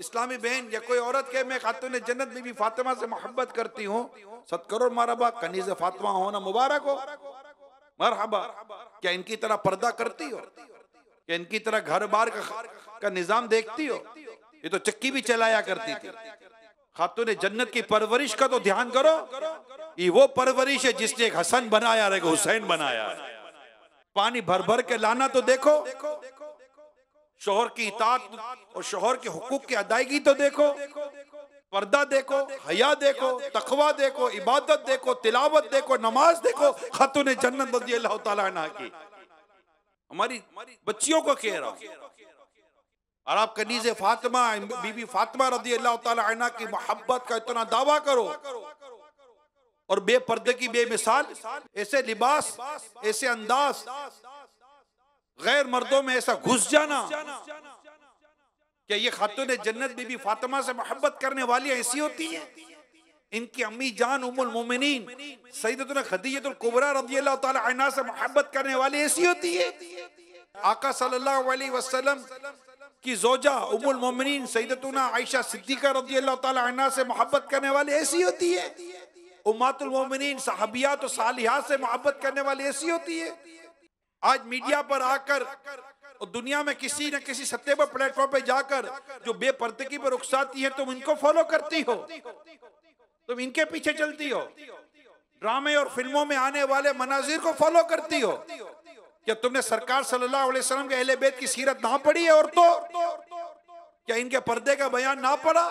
इस्लामी बहन या कोई औरत के मैं खातून जन्नत भी फातिमा से मोहब्बत करती हूँ सत करो मारबा कनीज फातिमा होना मुबारक हो मरहबा क्या इनकी तरह पर्दा करती हो क्या इनकी तरह घर बार का, का निजाम देखती हो ये तो चक्की भी चलाया करती थी खातून जन्नत की परवरिश का तो ध्यान करो ये वो परवरिश है जिसने एक हसन बनाया और एक हुसैन बनाया पानी भर भर के लाना तो देखो देखो शोहर की इतात और शोहर के हकूक की अदायगी तो देखो पर्दा देखो हया देखो तखवा देखो इबादत देखो तिलावत देखो नमाज देखो खतुन जन्नत रजी अल्लाह तला की हमारी बच्चियों को कह रहा हूँ और आप कनीज फातिमा बीबी फातिमा रजी अल्लाह तला की मोहब्बत का इतना दावा करो और बेपर्दे की बेमिसाल ऐसे लिबास ऐसे अंदाज गैर मर्दों में ऐसा घुस जाना क्या ये खातून जन्नत बीबी फातिमा से मोहब्बत करने वाली ऐसी होती है इनकी अम्मी जान उमुल मोमिनीन सईदतुल खदीजतुल कुबरा रजी अल्लाह अन्हा से मोहब्बत करने वाली ऐसी होती है आका सल्लल्लाहु अलैहि वसल्लम की जोजा उमुल मोमिनीन सईदतुना आयशा सिद्दीका रजी अल्लाह अन्हा से मोहब्बत करने वाली ऐसी होती है उमातुल मोमिनीन सहाबियात और सालिहात से मोहब्बत करने वाली ऐसी होती है आज मीडिया पर आकर और दुनिया में किसी न किसी सत्य पर प्लेटफॉर्म पर जाकर जो बेपर्दगी पर उकसाती है तुम इनको फॉलो करती हो तुम इनके पीछे चलती हो ड्रामे और फिल्मों में आने वाले मनाजिर को फॉलो करती हो क्या तुमने सरकार सल्लल्लाहु अलैहि वसल्लम के अहले बेत की सीरत ना पढ़ी है और तो क्या इनके पर्दे का बयान ना पड़ा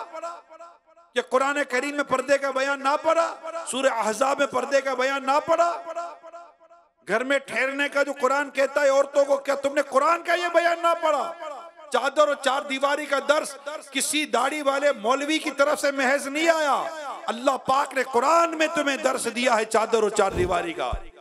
क्या कुरान करीम में पर्दे का बयान ना पड़ा सूर्य अहजाब में पर्दे का बयान ना पड़ा घर में ठहरने का जो कुरान कहता है औरतों को क्या तुमने कुरान का ये बयान ना पढ़ा चादर और चार दीवारी का दर्श किसी दाढ़ी वाले मौलवी की तरफ से महज नहीं आया अल्लाह पाक ने कुरान में तुम्हें दर्श दिया है चादर और चार दीवारी का